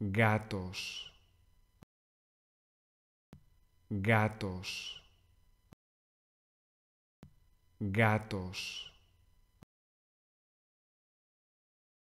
gatos, gatos, gatos.